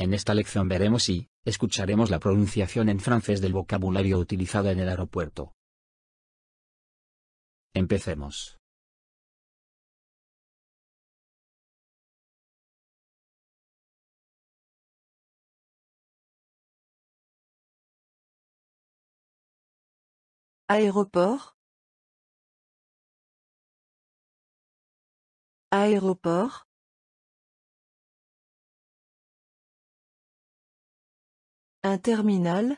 En esta lección veremos y, escucharemos la pronunciación en francés del vocabulario utilizado en el aeropuerto. Empecemos. Aéroport Aéroport Un terminal.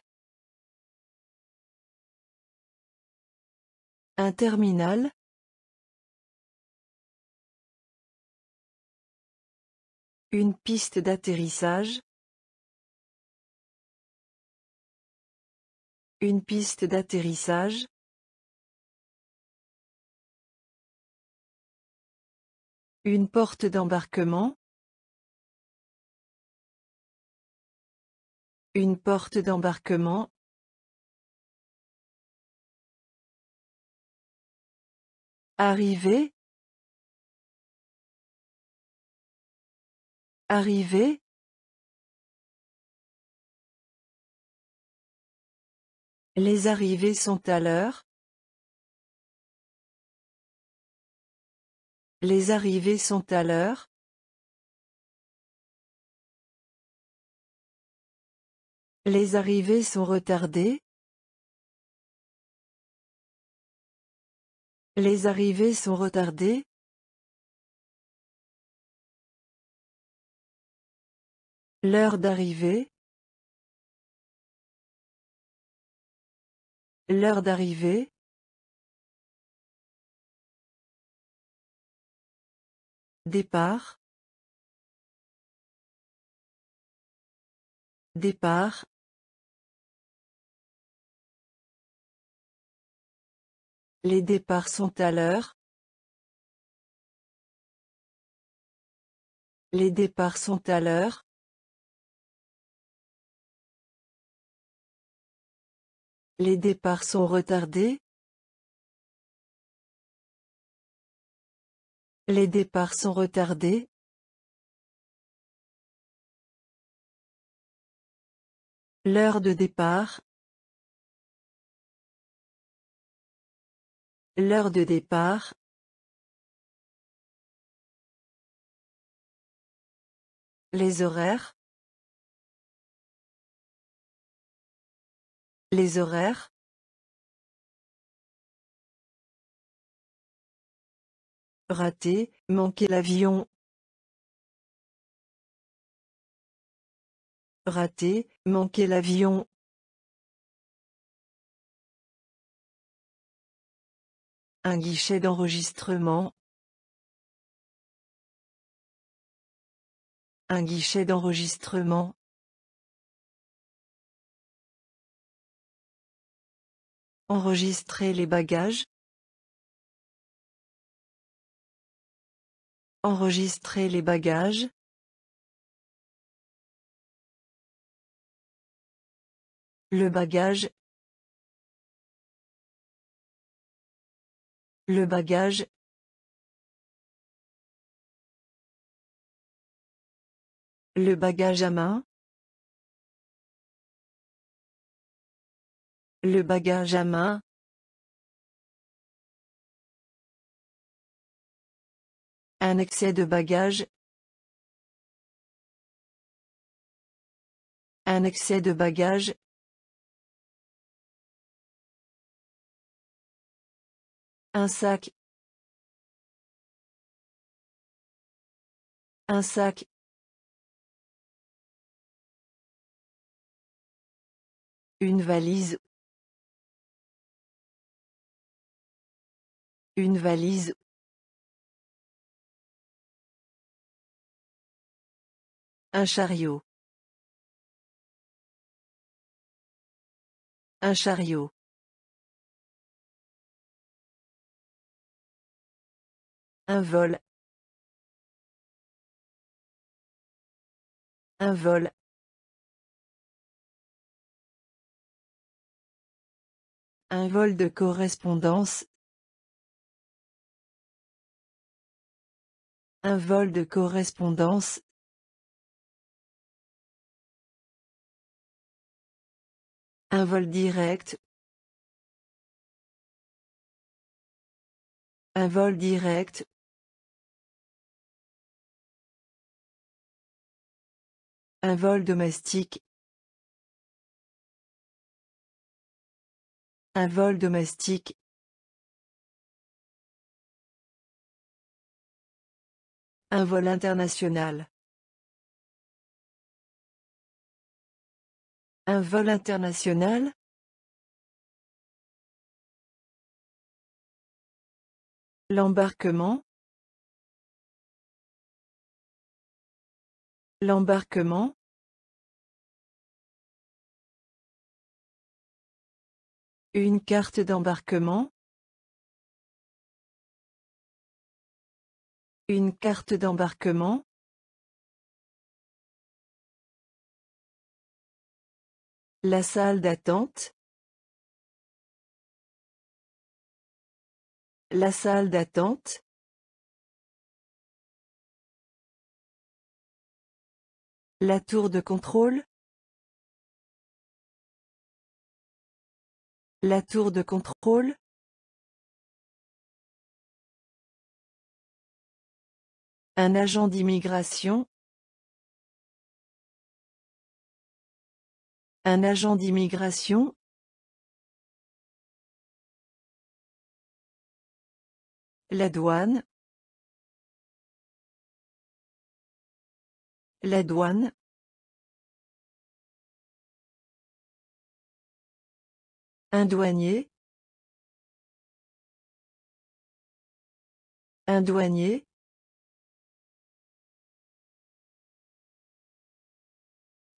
Un terminal. Une piste d'atterrissage. Une piste d'atterrissage. Une porte d'embarquement. Une porte d'embarquement. arrivée arrivée Les arrivées sont à l'heure. Les arrivées sont à l'heure. Les arrivées sont retardées. Les arrivées sont retardées. L'heure d'arrivée. L'heure d'arrivée. Départ. Les départs sont à l'heure. Les départs sont à l'heure. Les départs sont retardés. Les départs sont retardés. L'heure de départ. L'heure de départ. Les horaires. Les horaires. Raté, manquer l'avion, Rater, manquer l'avion. Un guichet d'enregistrement. Un guichet d'enregistrement. Enregistrer les bagages. Enregistrer les bagages. Le bagage. Le bagage. Le bagage à main. Le bagage à main. Un excès de bagage Un excès de bagage Un sac. Un sac. Une valise. Une valise. Un chariot. Un chariot. Un vol. Un vol. Un vol de correspondance. Un vol de correspondance. Un vol direct. Un vol direct. Un vol domestique. Un vol domestique. Un vol international. Un vol international. L'embarquement. L'embarquement Une carte d'embarquement Une carte d'embarquement La salle d'attente La salle d'attente La tour de contrôle La tour de contrôle Un agent d'immigration Un agent d'immigration La douane La douane. Un douanier. Un douanier.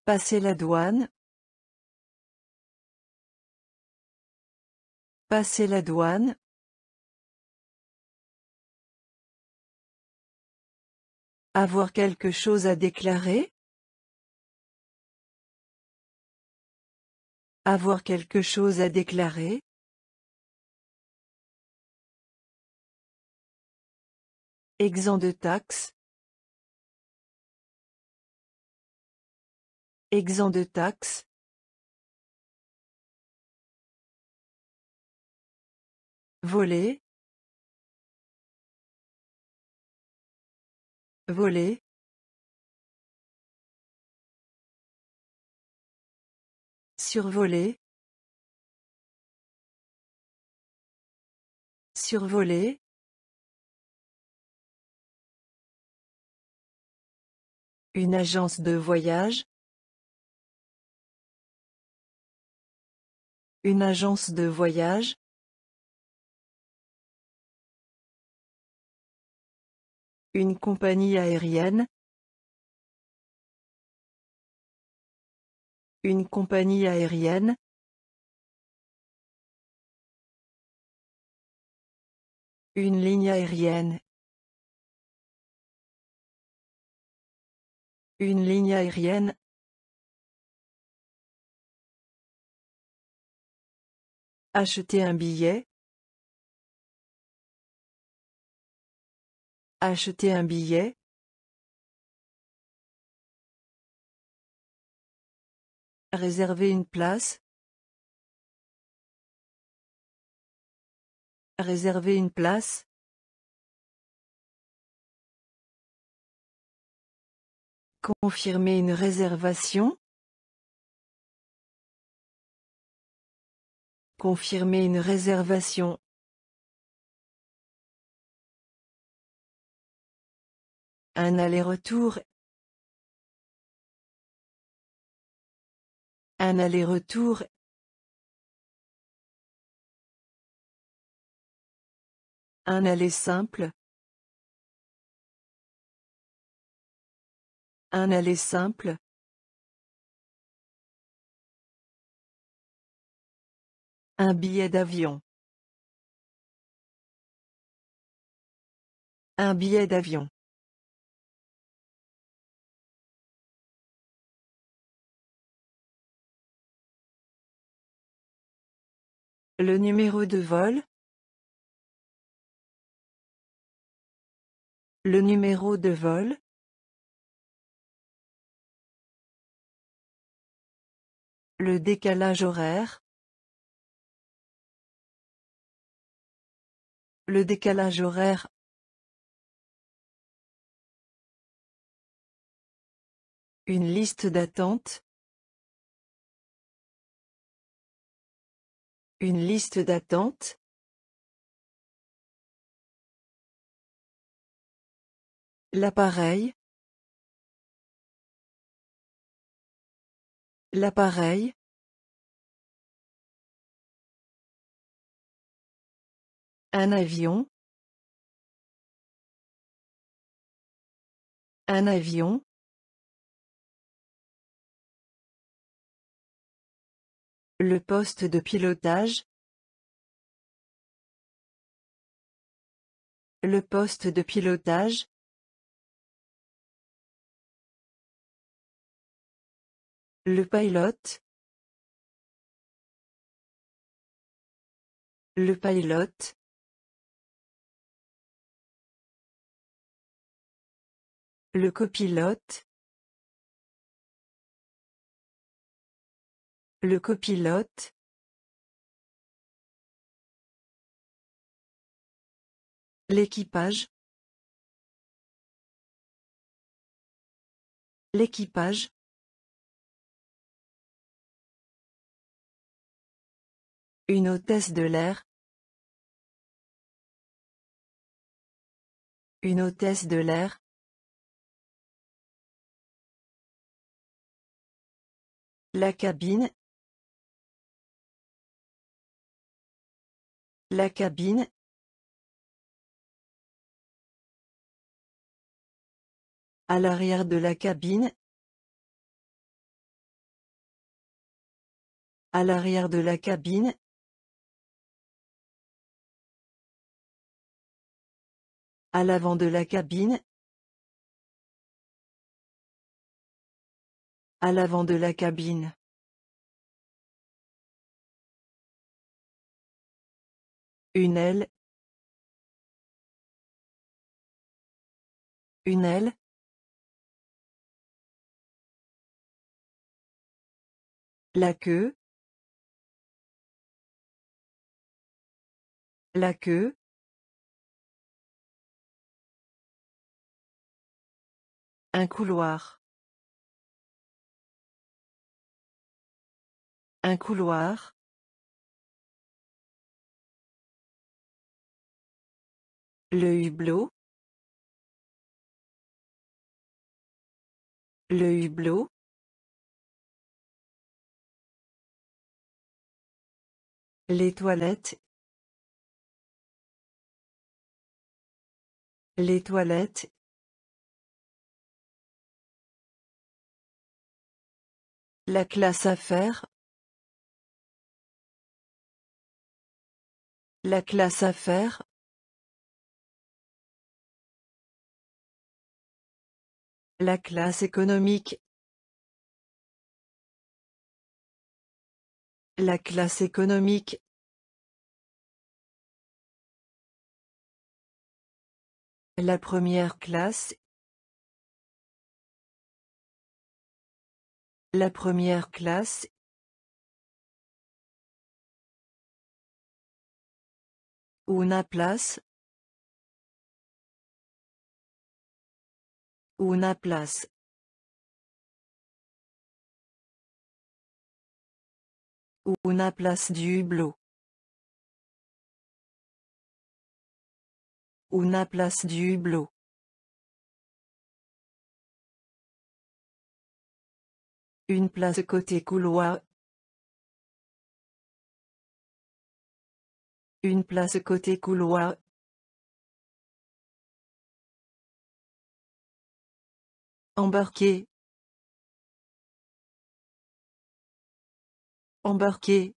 Passer la douane. Passer la douane. Avoir quelque chose à déclarer Avoir quelque chose à déclarer Exempt de taxe. Exempt de taxe. Voler voler survoler survoler une agence de voyage une agence de voyage Une compagnie aérienne. Une compagnie aérienne. Une ligne aérienne. Une ligne aérienne. Acheter un billet. Acheter un billet. Réserver une place. Réserver une place. Confirmer une réservation. Confirmer une réservation. Un aller-retour. Un aller-retour. Un aller simple. Un aller simple. Un billet d'avion. Un billet d'avion. Le numéro de vol Le numéro de vol Le décalage horaire Le décalage horaire Une liste d'attente Une liste d'attente L'appareil L'appareil Un avion Un avion Le poste de pilotage Le poste de pilotage Le pilote Le pilote Le copilote Le copilote. L'équipage. L'équipage. Une hôtesse de l'air. Une hôtesse de l'air. La cabine. La cabine À l'arrière de la cabine À l'arrière de la cabine À l'avant de la cabine À l'avant de la cabine Une aile. Une aile. La queue. La queue. Un couloir. Un couloir. Le hublot. Le hublot. Les toilettes. Les toilettes. La classe à faire. La classe à faire. La classe économique La classe économique La première classe La première classe Una place une place. Una place du hublot. une place du hublot. Une place côté couloir. Une place côté couloir. Embarquer. Embarquer.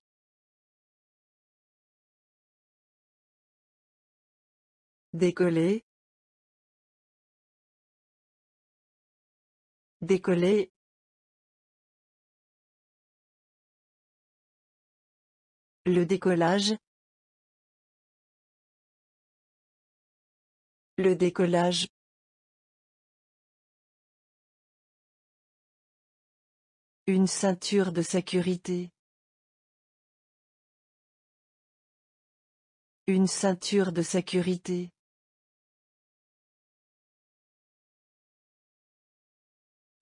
Décoller. Décoller. Le décollage. Le décollage. Une ceinture de sécurité. Une ceinture de sécurité.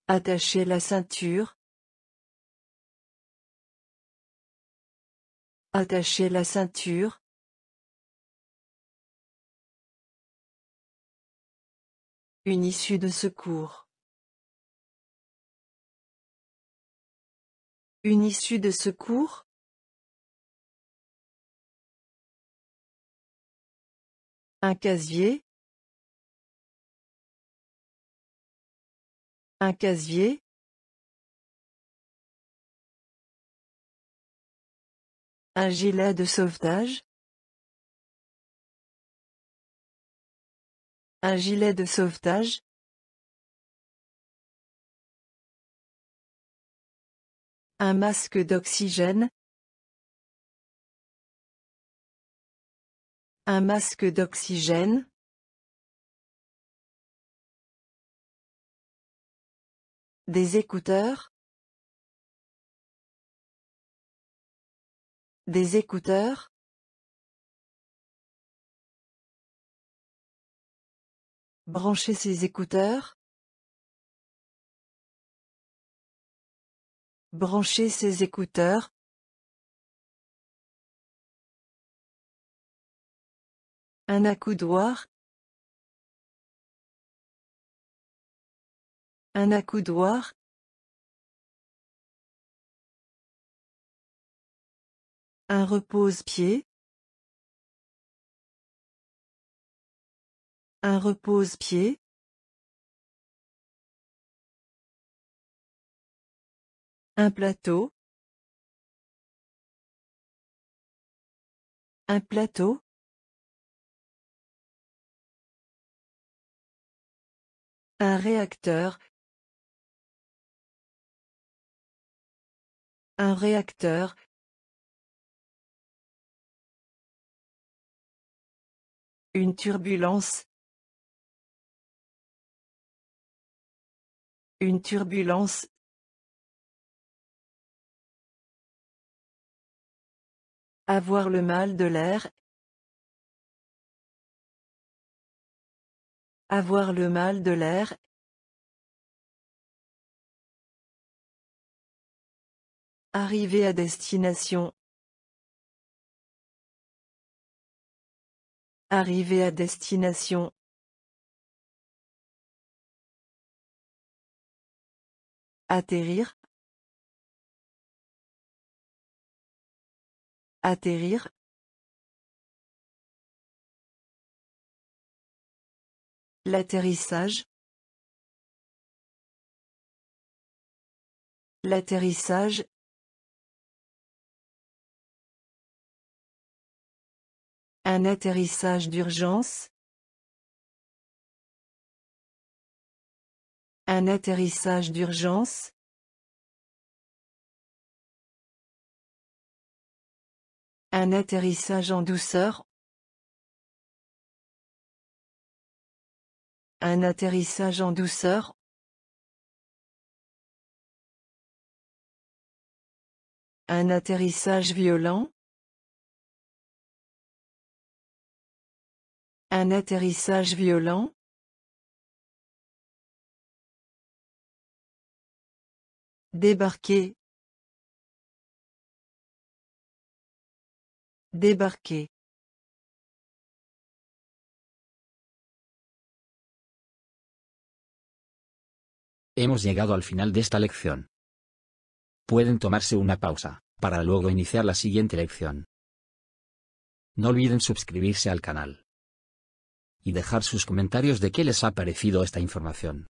Attacher la ceinture. Attacher la ceinture. Une issue de secours. Une issue de secours Un casier Un casier Un gilet de sauvetage Un gilet de sauvetage Un masque d'oxygène. Un masque d'oxygène. Des écouteurs. Des écouteurs. Brancher ses écouteurs. Brancher ses écouteurs. Un accoudoir. Un accoudoir. Un repose-pied. Un repose-pied. Un plateau. Un plateau. Un réacteur. Un réacteur. Une turbulence. Une turbulence. Avoir le mal de l'air. Avoir le mal de l'air. Arriver à destination. Arriver à destination. Atterrir. Atterrir. L'atterrissage. L'atterrissage. Un atterrissage d'urgence. Un atterrissage d'urgence. Un atterrissage en douceur. Un atterrissage en douceur. Un atterrissage violent. Un atterrissage violent. Débarquer. Débarquer. Hemos llegado al final de esta lección. Pueden tomarse una pausa, para luego iniciar la siguiente lección. No olviden suscribirse al canal. Y dejar sus comentarios de qué les ha parecido esta información.